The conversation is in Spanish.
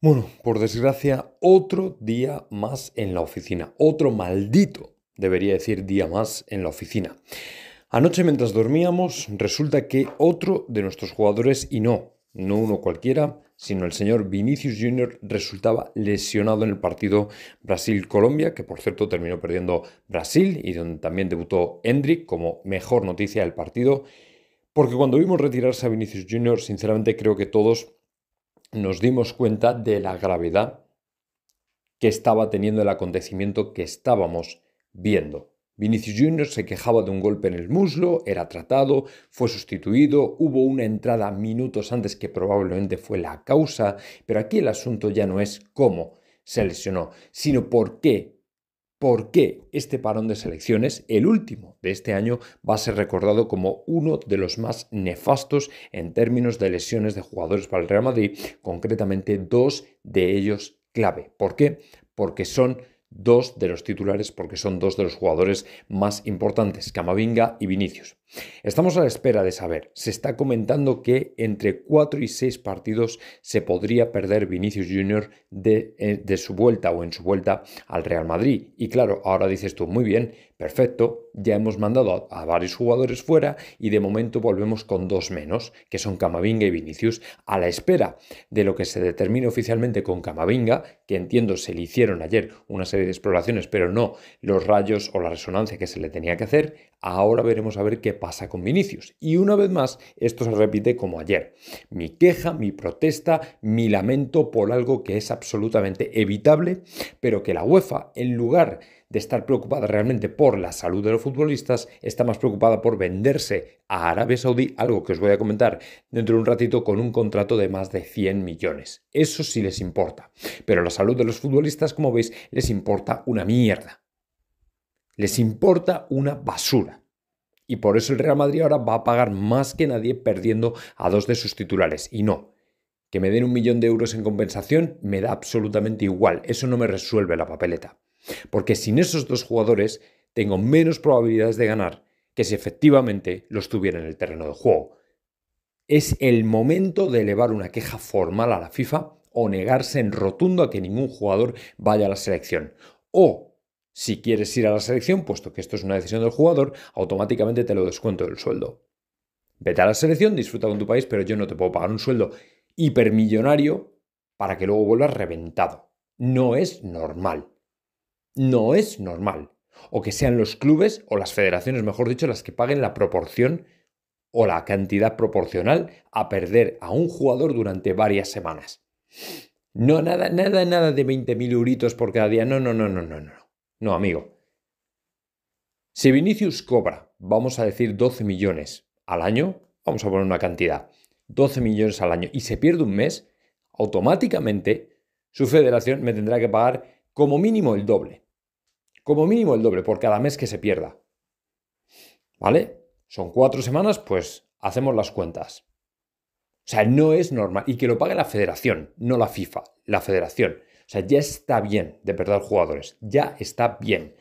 Bueno, por desgracia, otro día más en la oficina. Otro maldito, debería decir, día más en la oficina. Anoche mientras dormíamos, resulta que otro de nuestros jugadores, y no, no uno cualquiera, sino el señor Vinicius Jr. resultaba lesionado en el partido Brasil-Colombia, que por cierto terminó perdiendo Brasil y donde también debutó Hendrik como mejor noticia del partido. Porque cuando vimos retirarse a Vinicius Jr., sinceramente creo que todos nos dimos cuenta de la gravedad que estaba teniendo el acontecimiento que estábamos viendo. Vinicius Jr. se quejaba de un golpe en el muslo, era tratado, fue sustituido, hubo una entrada minutos antes que probablemente fue la causa, pero aquí el asunto ya no es cómo se lesionó, sino por qué por qué este parón de selecciones, el último de este año, va a ser recordado como uno de los más nefastos en términos de lesiones de jugadores para el Real Madrid, concretamente dos de ellos clave. ¿Por qué? Porque son dos de los titulares porque son dos de los jugadores más importantes, Camavinga y Vinicius. Estamos a la espera de saber. Se está comentando que entre cuatro y seis partidos se podría perder Vinicius Jr. De, eh, de su vuelta o en su vuelta al Real Madrid. Y claro, ahora dices tú, muy bien, perfecto, ya hemos mandado a, varios jugadores fuera y de momento volvemos con dos menos, que son Camavinga y Vinicius, a la espera de lo que se determine oficialmente con Camavinga, que entiendo se le hicieron ayer una serie de exploraciones, pero no los rayos o la resonancia que se le tenía que hacer, ahora veremos a ver qué pasa con Vinicius. Y una vez más, esto se repite como ayer. Mi queja, mi protesta, mi lamento por algo que es absolutamente evitable, pero que la UEFA, en lugar de estar preocupada realmente por la salud de los futbolistas está más preocupada por venderse a Arabia Saudí, algo que os voy a comentar dentro de un ratito, con un contrato de más de 100 millones. Eso sí les importa. Pero la salud de los futbolistas, como veis, les importa una mierda. Les importa una basura. Y por eso el Real Madrid ahora va a pagar más que nadie perdiendo a dos de sus titulares. Y no, que me den un millón de euros en compensación me da absolutamente igual. Eso no me resuelve la papeleta. Porque sin esos dos jugadores, tengo menos probabilidades de ganar que si efectivamente los tuviera en el terreno de juego. Es el momento de elevar una queja formal a la FIFA o negarse en rotundo a que ningún jugador vaya a la selección. O, si quieres ir a la selección, puesto que esto es una decisión del jugador, automáticamente te lo descuento del sueldo. Vete a la selección, disfruta con tu país, pero yo no te puedo pagar un sueldo hipermillonario para que luego vuelvas reventado. No es normal. No es normal o que sean los clubes o las federaciones, mejor dicho, las que paguen la proporción o la cantidad proporcional a perder a un jugador durante varias semanas. No, nada, nada, nada de 20.000 euritos por cada día. No, no, no, no, no, no. No, amigo. Si Vinicius cobra, vamos a decir 12 millones al año, vamos a poner una cantidad, 12 millones al año, y se pierde un mes, automáticamente su federación me tendrá que pagar como mínimo el doble. Como mínimo el doble por cada mes que se pierda. ¿Vale? Son cuatro semanas, pues hacemos las cuentas. O sea, no es normal. Y que lo pague la federación, no la FIFA, la federación. O sea, ya está bien de perder jugadores, ya está bien.